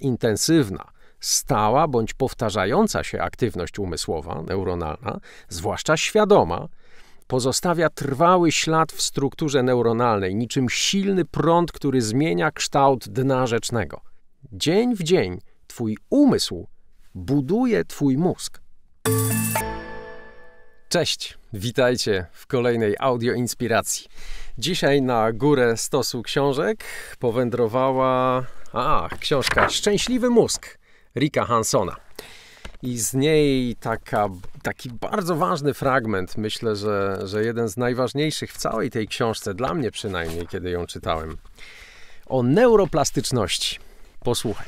intensywna, stała bądź powtarzająca się aktywność umysłowa, neuronalna, zwłaszcza świadoma, pozostawia trwały ślad w strukturze neuronalnej, niczym silny prąd, który zmienia kształt dna rzecznego. Dzień w dzień twój umysł buduje twój mózg. Cześć, witajcie w kolejnej audio inspiracji. Dzisiaj na górę stosu książek powędrowała a, książka Szczęśliwy mózg Rika Hansona. I z niej taka, taki bardzo ważny fragment, myślę, że, że jeden z najważniejszych w całej tej książce, dla mnie przynajmniej, kiedy ją czytałem, o neuroplastyczności. Posłuchaj.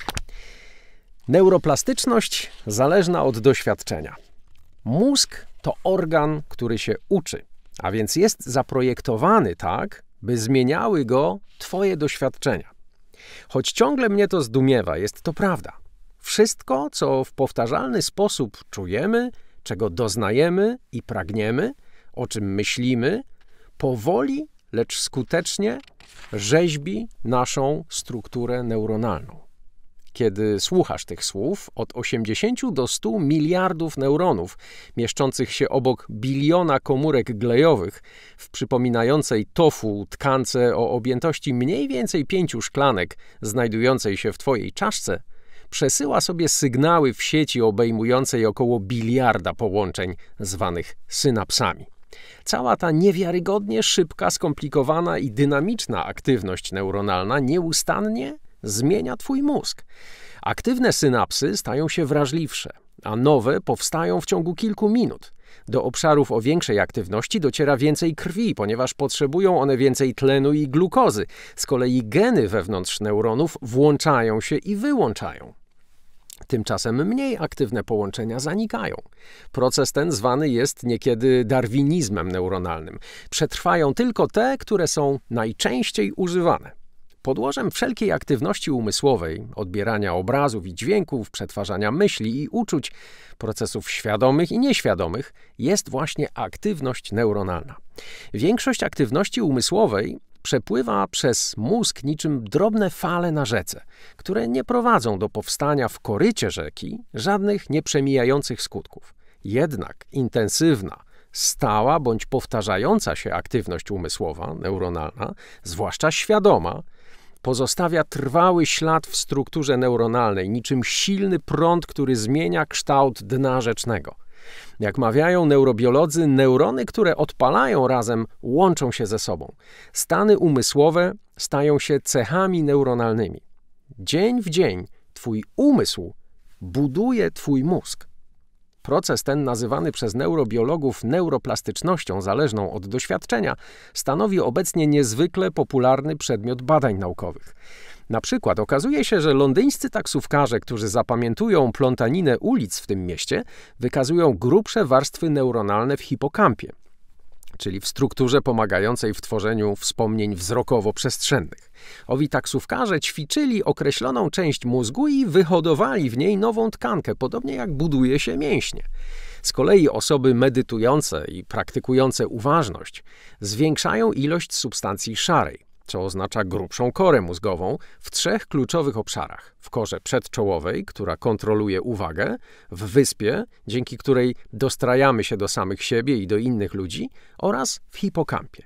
Neuroplastyczność zależna od doświadczenia. Mózg to organ, który się uczy, a więc jest zaprojektowany tak, by zmieniały go Twoje doświadczenia. Choć ciągle mnie to zdumiewa, jest to prawda. Wszystko, co w powtarzalny sposób czujemy, czego doznajemy i pragniemy, o czym myślimy, powoli, lecz skutecznie rzeźbi naszą strukturę neuronalną kiedy słuchasz tych słów, od 80 do 100 miliardów neuronów mieszczących się obok biliona komórek glejowych w przypominającej tofu tkance o objętości mniej więcej pięciu szklanek znajdującej się w Twojej czaszce, przesyła sobie sygnały w sieci obejmującej około biliarda połączeń zwanych synapsami. Cała ta niewiarygodnie szybka, skomplikowana i dynamiczna aktywność neuronalna nieustannie zmienia twój mózg. Aktywne synapsy stają się wrażliwsze, a nowe powstają w ciągu kilku minut. Do obszarów o większej aktywności dociera więcej krwi, ponieważ potrzebują one więcej tlenu i glukozy. Z kolei geny wewnątrz neuronów włączają się i wyłączają. Tymczasem mniej aktywne połączenia zanikają. Proces ten zwany jest niekiedy darwinizmem neuronalnym. Przetrwają tylko te, które są najczęściej używane. Podłożem wszelkiej aktywności umysłowej, odbierania obrazów i dźwięków, przetwarzania myśli i uczuć, procesów świadomych i nieświadomych, jest właśnie aktywność neuronalna. Większość aktywności umysłowej przepływa przez mózg niczym drobne fale na rzece, które nie prowadzą do powstania w korycie rzeki żadnych nieprzemijających skutków. Jednak intensywna, stała bądź powtarzająca się aktywność umysłowa, neuronalna, zwłaszcza świadoma, pozostawia trwały ślad w strukturze neuronalnej, niczym silny prąd, który zmienia kształt dna rzecznego. Jak mawiają neurobiolodzy, neurony, które odpalają razem, łączą się ze sobą. Stany umysłowe stają się cechami neuronalnymi. Dzień w dzień twój umysł buduje twój mózg. Proces ten, nazywany przez neurobiologów neuroplastycznością zależną od doświadczenia, stanowi obecnie niezwykle popularny przedmiot badań naukowych. Na przykład okazuje się, że londyńscy taksówkarze, którzy zapamiętują plątaninę ulic w tym mieście, wykazują grubsze warstwy neuronalne w hipokampie czyli w strukturze pomagającej w tworzeniu wspomnień wzrokowo-przestrzennych. Owi taksówkarze ćwiczyli określoną część mózgu i wyhodowali w niej nową tkankę, podobnie jak buduje się mięśnie. Z kolei osoby medytujące i praktykujące uważność zwiększają ilość substancji szarej co oznacza grubszą korę mózgową w trzech kluczowych obszarach: w korze przedczołowej, która kontroluje uwagę, w wyspie, dzięki której dostrajamy się do samych siebie i do innych ludzi, oraz w hipokampie.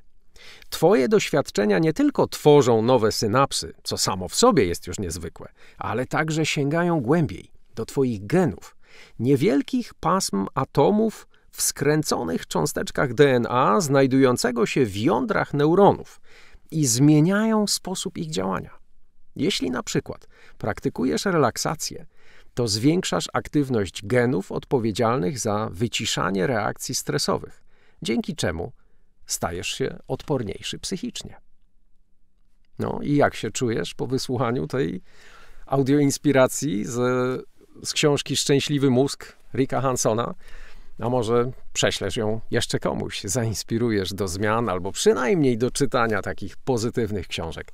Twoje doświadczenia nie tylko tworzą nowe synapsy, co samo w sobie jest już niezwykłe, ale także sięgają głębiej do Twoich genów, niewielkich pasm atomów w skręconych cząsteczkach DNA znajdującego się w jądrach neuronów, i zmieniają sposób ich działania. Jeśli na przykład praktykujesz relaksację, to zwiększasz aktywność genów odpowiedzialnych za wyciszanie reakcji stresowych, dzięki czemu stajesz się odporniejszy psychicznie. No i jak się czujesz po wysłuchaniu tej audioinspiracji z, z książki Szczęśliwy mózg Ricka Hansona? A może prześlesz ją jeszcze komuś, zainspirujesz do zmian albo przynajmniej do czytania takich pozytywnych książek.